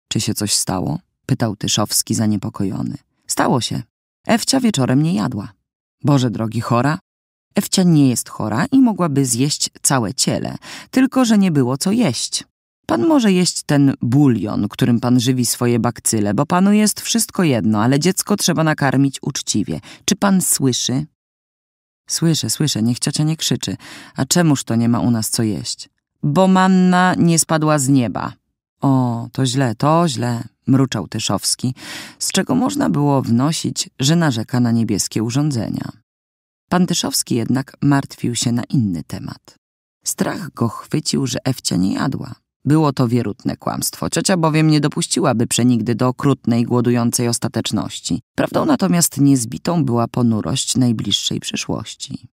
Czy się coś stało? pytał Tyszowski zaniepokojony. Stało się, Ewcia wieczorem nie jadła. Boże drogi, chora? Ewcia nie jest chora i mogłaby zjeść całe ciele, tylko że nie było co jeść. Pan może jeść ten bulion, którym pan żywi swoje bakcyle, bo panu jest wszystko jedno, ale dziecko trzeba nakarmić uczciwie. Czy pan słyszy? Słyszę, słyszę, niech ciocia nie krzyczy. A czemuż to nie ma u nas co jeść? Bo manna nie spadła z nieba. O, to źle, to źle, mruczał Tyszowski, z czego można było wnosić, że narzeka na niebieskie urządzenia. Pan Tyszowski jednak martwił się na inny temat. Strach go chwycił, że Ewcia nie jadła. Było to wierutne kłamstwo. Ciocia bowiem nie dopuściłaby przenigdy do okrutnej, głodującej ostateczności. Prawdą natomiast niezbitą była ponurość najbliższej przyszłości.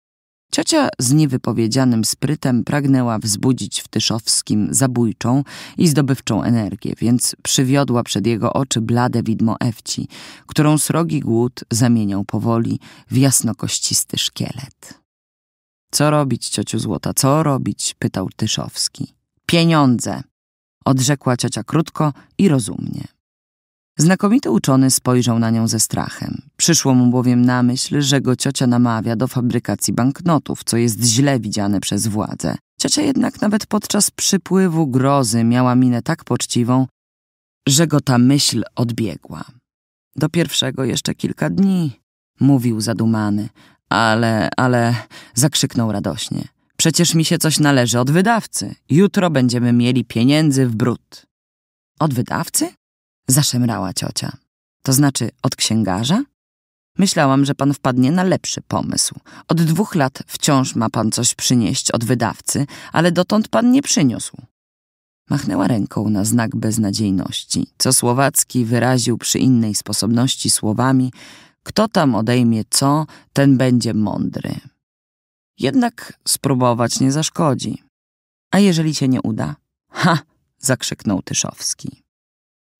Ciocia z niewypowiedzianym sprytem pragnęła wzbudzić w Tyszowskim zabójczą i zdobywczą energię, więc przywiodła przed jego oczy blade widmo Ewci, którą srogi głód zamieniał powoli w jasnokościsty szkielet. Co robić, ciociu złota, co robić? pytał Tyszowski. Pieniądze! odrzekła ciocia krótko i rozumnie. Znakomity uczony spojrzał na nią ze strachem. Przyszło mu bowiem na myśl, że go ciocia namawia do fabrykacji banknotów, co jest źle widziane przez władzę. Ciocia jednak nawet podczas przypływu grozy miała minę tak poczciwą, że go ta myśl odbiegła. Do pierwszego jeszcze kilka dni, mówił zadumany, ale, ale zakrzyknął radośnie. Przecież mi się coś należy od wydawcy. Jutro będziemy mieli pieniędzy w brud. Od wydawcy? Zaszemrała ciocia. To znaczy od księgarza? Myślałam, że pan wpadnie na lepszy pomysł. Od dwóch lat wciąż ma pan coś przynieść od wydawcy, ale dotąd pan nie przyniósł. Machnęła ręką na znak beznadziejności, co Słowacki wyraził przy innej sposobności słowami: Kto tam odejmie co, ten będzie mądry. Jednak spróbować nie zaszkodzi. A jeżeli się nie uda? Ha! zakrzyknął Tyszowski.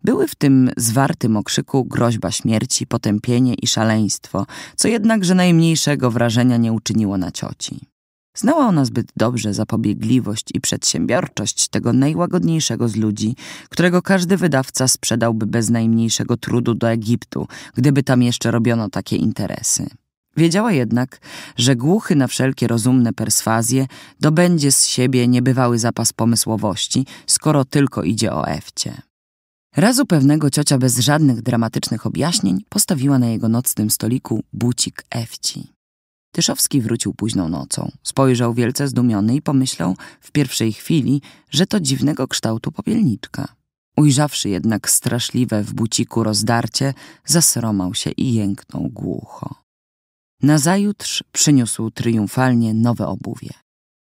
Były w tym zwartym okrzyku groźba śmierci, potępienie i szaleństwo, co jednakże najmniejszego wrażenia nie uczyniło na cioci. Znała ona zbyt dobrze zapobiegliwość i przedsiębiorczość tego najłagodniejszego z ludzi, którego każdy wydawca sprzedałby bez najmniejszego trudu do Egiptu, gdyby tam jeszcze robiono takie interesy. Wiedziała jednak, że głuchy na wszelkie rozumne perswazje dobędzie z siebie niebywały zapas pomysłowości, skoro tylko idzie o Ewcie. Razu pewnego ciocia bez żadnych dramatycznych objaśnień postawiła na jego nocnym stoliku bucik Ewci. Tyszowski wrócił późną nocą. Spojrzał wielce zdumiony i pomyślał w pierwszej chwili, że to dziwnego kształtu popielniczka. Ujrzawszy jednak straszliwe w buciku rozdarcie, zasromał się i jęknął głucho. Nazajutrz przyniósł triumfalnie nowe obuwie.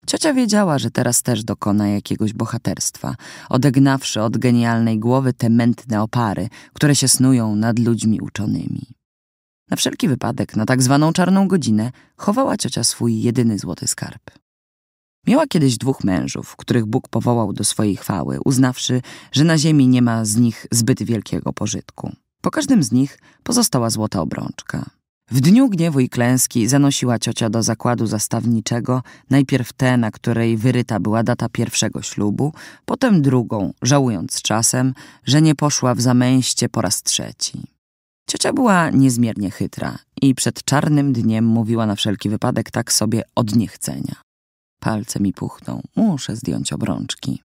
Ciocia wiedziała, że teraz też dokona jakiegoś bohaterstwa, odegnawszy od genialnej głowy te mętne opary, które się snują nad ludźmi uczonymi. Na wszelki wypadek, na tak zwaną czarną godzinę, chowała ciocia swój jedyny złoty skarb. Miała kiedyś dwóch mężów, których Bóg powołał do swojej chwały, uznawszy, że na ziemi nie ma z nich zbyt wielkiego pożytku. Po każdym z nich pozostała złota obrączka. W dniu gniewu i klęski zanosiła ciocia do zakładu zastawniczego, najpierw tę, na której wyryta była data pierwszego ślubu, potem drugą, żałując czasem, że nie poszła w zamęście po raz trzeci. Ciocia była niezmiernie chytra i przed czarnym dniem mówiła na wszelki wypadek tak sobie od niechcenia. Palce mi puchną, muszę zdjąć obrączki.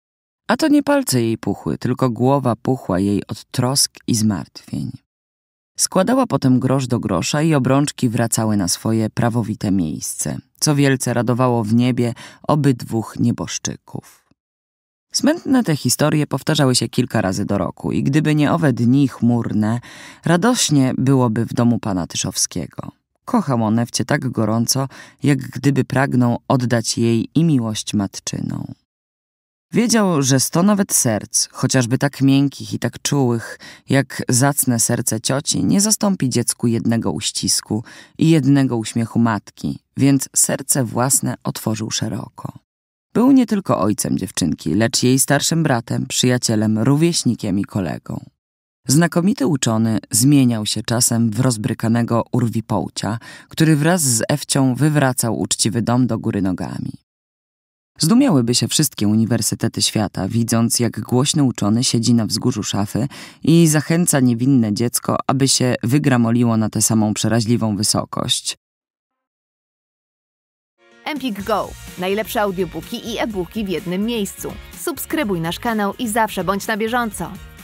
A to nie palce jej puchły, tylko głowa puchła jej od trosk i zmartwień. Składała potem grosz do grosza i obrączki wracały na swoje prawowite miejsce, co wielce radowało w niebie obydwóch nieboszczyków. Smętne te historie powtarzały się kilka razy do roku i gdyby nie owe dni chmurne, radośnie byłoby w domu pana Tyszowskiego. Kochał on Ewcie tak gorąco, jak gdyby pragnął oddać jej i miłość matczyną. Wiedział, że sto nawet serc, chociażby tak miękkich i tak czułych, jak zacne serce cioci, nie zastąpi dziecku jednego uścisku i jednego uśmiechu matki, więc serce własne otworzył szeroko. Był nie tylko ojcem dziewczynki, lecz jej starszym bratem, przyjacielem, rówieśnikiem i kolegą. Znakomity uczony zmieniał się czasem w rozbrykanego urwipołcia, który wraz z Ewcią wywracał uczciwy dom do góry nogami. Zdumiałyby się wszystkie uniwersytety świata, widząc, jak głośny uczony siedzi na wzgórzu szafy i zachęca niewinne dziecko, aby się wygramoliło na tę samą przeraźliwą wysokość. Empik Go. Najlepsze audiobooki i e-booki w jednym miejscu. Subskrybuj nasz kanał i zawsze bądź na bieżąco.